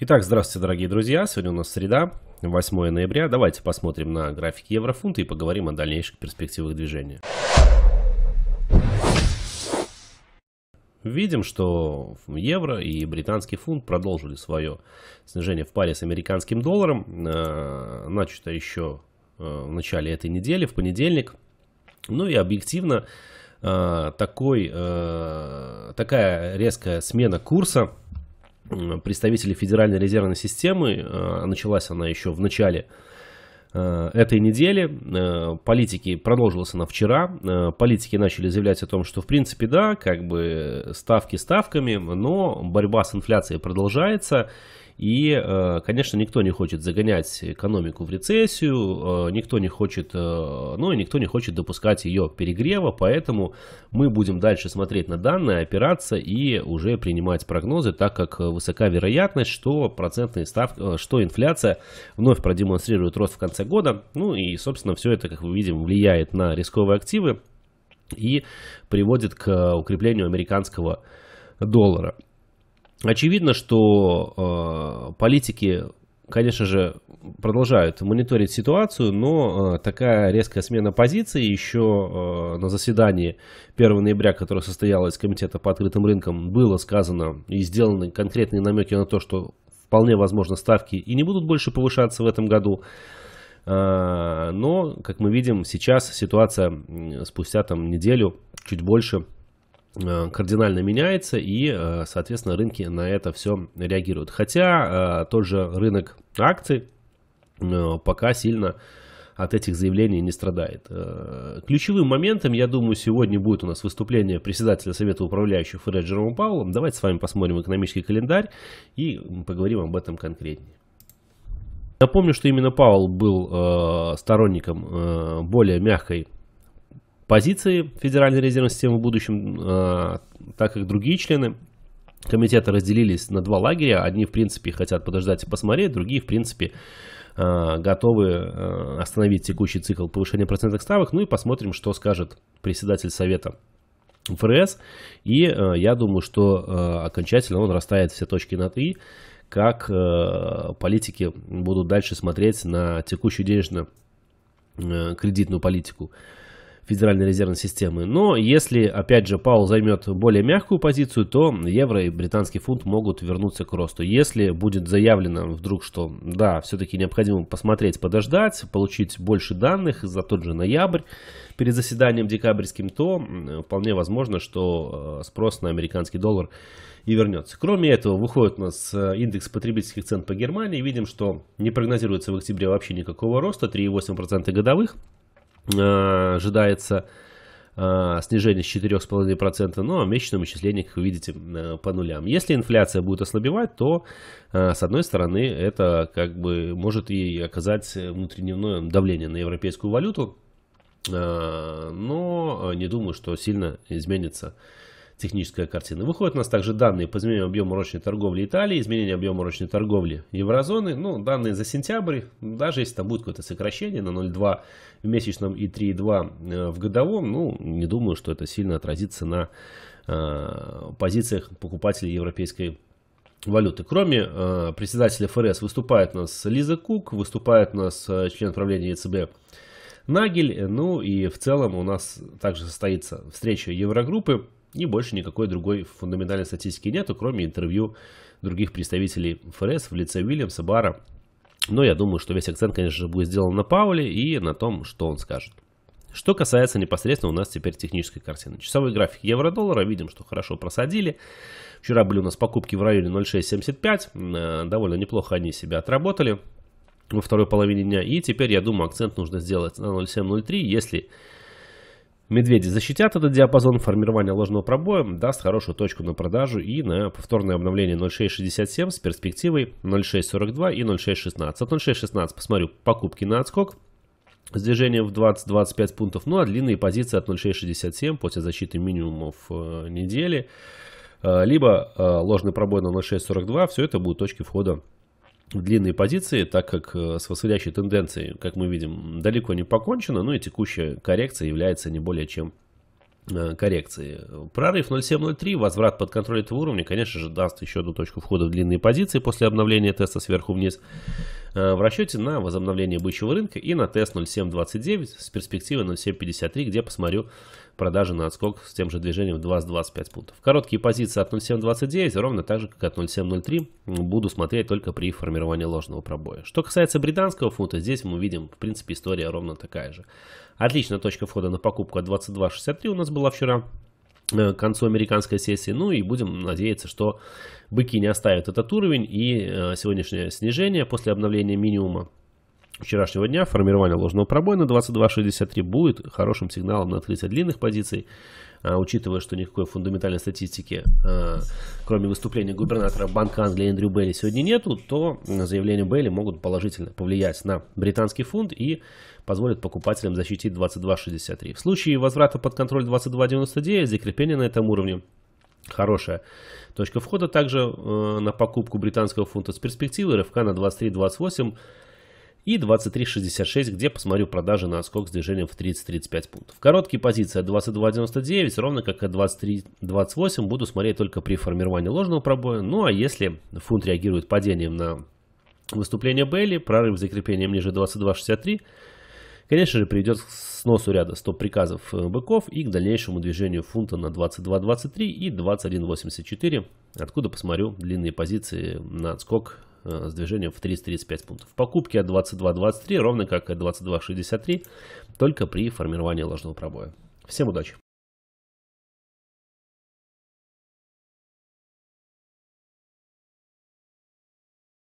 Итак, здравствуйте, дорогие друзья. Сегодня у нас среда, 8 ноября. Давайте посмотрим на графики еврофунта и поговорим о дальнейших перспективах движения. Видим, что евро и британский фунт продолжили свое снижение в паре с американским долларом, э, начато еще э, в начале этой недели, в понедельник. Ну и объективно э, такой, такая резкая смена курса – представителей Федеральной резервной системы. А, началась она еще в начале э, этой недели. Э, политики, продолжилась она вчера, э, политики начали заявлять о том, что в принципе да, как бы ставки ставками, но борьба с инфляцией продолжается. И, э, конечно, никто не хочет загонять экономику в рецессию, э, никто не хочет, э, ну и никто не хочет допускать ее перегрева, поэтому мы будем дальше смотреть на данные, опираться и уже принимать прогнозы, так как высока вероятность, что процентные ставки, что инфляция вновь продемонстрирует рост в конце года. Ну и, собственно, все это, как мы видим, влияет на рисковые активы и приводит к укреплению американского доллара. Очевидно, что политики, конечно же, продолжают мониторить ситуацию, но э, такая резкая смена позиции еще э, на заседании 1 ноября, которое состоялось Комитета по открытым рынкам, было сказано и сделаны конкретные намеки на то, что вполне возможно ставки и не будут больше повышаться в этом году. Э, но, как мы видим, сейчас ситуация спустя там неделю, чуть больше, Э, кардинально меняется, и, э, соответственно, рынки на это все реагируют. Хотя э, тот же рынок акций пока сильно от этих заявлений не страдает. Ключевым моментом, я думаю, сегодня будет у нас выступление председателя Совета управляющих ФРС Джерома Паула. Давайте с вами посмотрим экономический календарь и поговорим об этом конкретнее. Напомню, что именно Паул был э, сторонником э, более мягкой позиции Федеральной резервной системы в будущем, э, так как другие члены комитета разделились на два лагеря. Одни, в принципе, хотят подождать и посмотреть, другие, в принципе, э, готовы э, остановить текущий цикл повышения процентных ставок. Ну и посмотрим, что скажет председатель Совета ФРС. И я думаю, что окончательно он расставит все точки над «и», как политики будут дальше смотреть на текущую денежно-кредитную политику Федеральной резервной системы. Но если, опять же, Паул займет более мягкую позицию, то евро и британский фунт могут вернуться к росту. Если будет заявлено вдруг, что да, все-таки необходимо посмотреть, подождать, получить больше данных за тот же ноябрь перед заседанием декабрьским, то вполне возможно, что э, спрос на американский доллар и вернется. Кроме этого, выходит у нас э, индекс потребительских цен по Германии. Видим, что не прогнозируется в октябре вообще никакого роста, 3,8% годовых. Э, ожидается э, снижение с 4,5%, но месячное вычисление, как вы видите, э, по нулям. Если инфляция будет ослабевать, то, с одной стороны, это как бы может и оказать внутреннее давление на европейскую валюту, но не думаю, что сильно изменится техническая картина. Выходят у нас также данные по изменению объема рочной торговли Италии, изменению объема рочной торговли еврозоны, ну, данные за сентябрь, даже если там будет какое-то сокращение на 0,2 в месячном и 3,2 э, в годовом, ну, не думаю, что это сильно отразится на э, позициях покупателей европейской валюты. Кроме э, председателя ФРС выступает у нас Лиза Кук, выступает у нас э, член правления ЕЦБ Нагель, э, ну и в целом у нас также состоится встреча Еврогруппы и больше никакой другой фундаментальной статистики нету, кроме интервью других представителей ФРС в лице Уильямса, Бара. Но я думаю, что весь акцент, конечно же, будет сделан на Пауле и на том, что он скажет. Что касается непосредственно у нас теперь технической картины. Часовой график евро-доллара, видим, что хорошо просадили. Вчера были у нас покупки в районе 0,675, э, довольно неплохо они себя отработали во второй половине дня. И теперь, я думаю, акцент нужно сделать на 0,703, если Медведи защитят этот диапазон, формирования ложного пробоя даст хорошую точку на продажу и на повторное обновление 0.667 с перспективой 0.642 и 0.616. От 0.616 посмотрю покупки на отскок с движением в 20-25 пунктов, ну а длинные позиции от 0.667 после защиты минимумов э, недели, э, либо э, ложный пробой на 0.642, все это будут точки входа длинные позиции, так как э, с восходящей тенденцией, как мы видим, далеко не покончено, ну и текущая коррекция является не более чем Э, коррекции. Прорыв 0.7.03, возврат под контроль этого уровня, конечно же, даст еще одну точку входа в длинные позиции после обновления теста сверху вниз э, в расчете на возобновление бычьего рынка и на тест 0.7.29 с перспективы 0.7.53, где посмотрю продажи на отскок с тем же движением 20-25 пунктов. Короткие позиции от 0.7.29, ровно так же, как от 0.7.03, буду смотреть только при формировании ложного пробоя. Что касается британского фунта, здесь мы видим, в принципе, история ровно такая же. Отличная точка входа на покупку от 22.63 у нас была вчера э, к концу американской сессии. Ну и будем надеяться, что быки не оставят этот уровень и э, сегодняшнее снижение после обновления минимума вчерашнего дня формирование ложного пробоя на 22.63 будет хорошим сигналом на открытие длинных позиций, а, учитывая, что никакой фундаментальной статистики, а, кроме выступления губернатора Банка Англии Эндрю Бейли сегодня нету, то заявления Бейли могут положительно повлиять на британский фунт и позволят покупателям защитить 22.63. В случае возврата под контроль 22.99 закрепление на этом уровне хорошая точка входа также э, на покупку британского фунта с перспективы рывка на 23.28 и 23.66, где посмотрю продажи на отскок с движением в 30-35 пунктов. Короткие позиции от 22.99, ровно как от 23.28 буду смотреть только при формировании ложного пробоя. Ну а если фунт реагирует падением на выступление Бейли, прорыв с закреплением ниже 22.63, конечно же приведет к сносу ряда стоп-приказов э, быков и к дальнейшему движению фунта на 22.23 и 21.84, откуда посмотрю длинные позиции на отскок Э, с движением в 30-35 пунктов. Покупки от 22.23, ровно как и 22.63, только при формировании ложного пробоя. Всем удачи!